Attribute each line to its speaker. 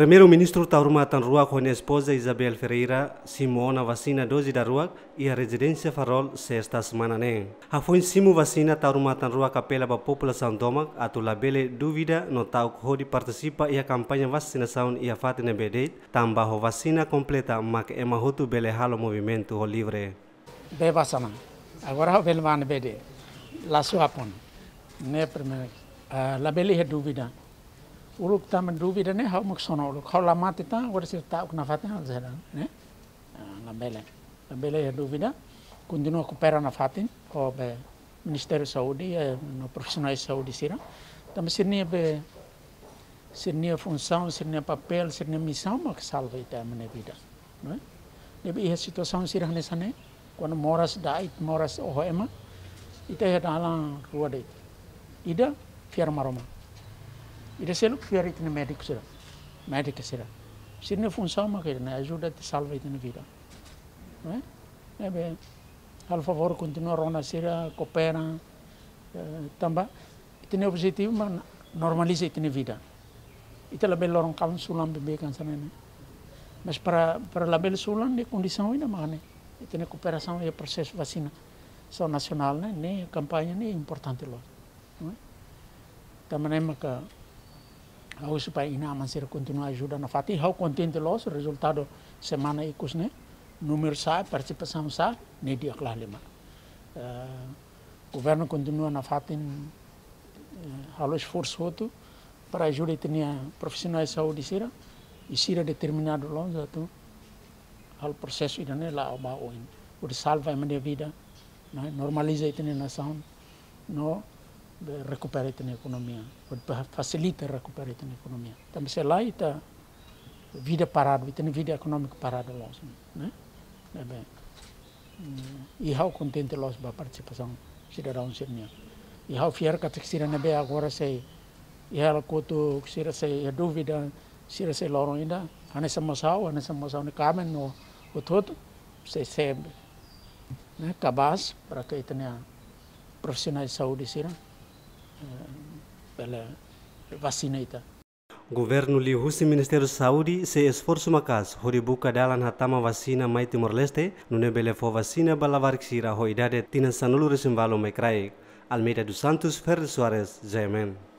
Speaker 1: Primeiro-ministro Taurumatan Tanruac com a esposa Isabel Ferreira Simona vacina 12 da Ruac e a residência Farol sexta semana nem. A foi vacina Taurumatan Tanruac apela para a população doma a tulabele dúvida no tau que participa e a campanha vacinação e a fata na BD tambaho vacina completa mac ema hotu bele halo movimento o livre.
Speaker 2: Beba sama. Agora ho belman BD. La suapon. né primeiro. Uh, eh, labele é dúvida. uluk ta men duvi ne hau muk sono uluk hau lama tita ta sir ta uk nafate na zera ne ah, lambele, lambele ya e duvi da kundinu aku pera na fatin ho be saudi e no profesional saudi sira tam sirni e be sirni e função sirni papel sirni misau mak salva ita mene vida no be iha situação sira hane sane kono moras dait moras oho ema ita ya dala ruade ida fiar romang. Ele se look fear it na médico será. Médico será. Se não função uma né? ajuda a te salvar na vida. Não é? É bem. Al favor continua a nascer, coopera, também. Tem objetivo, mas normaliza a vida. E te label lorong kawan sulam bebê kan né? Mas para para label sulam a condição ainda mais, né? E tem cooperação e processo vacina. Só nacional, né? Nem a campanha nem importante lá. Não é? Também é uma hoje para ina mansira continua ajudando a fatir how contente los resultado semana e cus né número sai participação sai nem dia claro lima eh, governo continua na fatin eh, halo esforço outro para ajudar tinha eh, profissionais de saúde sira e sira determinado longe tu hal processo ida né lá o ba o salva a minha vida normaliza a nação Não recuperar na economia, facilitar a recuperate na economia. Também então, sei lá e tá vida parada, e tem vida econômica parada lá, assim, né? É bem. E how contente nós da participação cidadão sirnia. E how fier que se sirna bem agora sei e ela coto que sira sei a dúvida sira sei loron ainda, a anessa mosau, anessa mosau ne kamen no o todo sei sempre né, cabaz para que tenha profissionais de saúde sirna. pela vacineta.
Speaker 1: Minister Saudi se makas, macas, buka dalan hatama vacina mai Timor-Leste, nu nebele fo vacina balavarxira hoidade tina sanulu resimvalu mecraic. Almeida dos Santos, Ferre Soares, Zemen.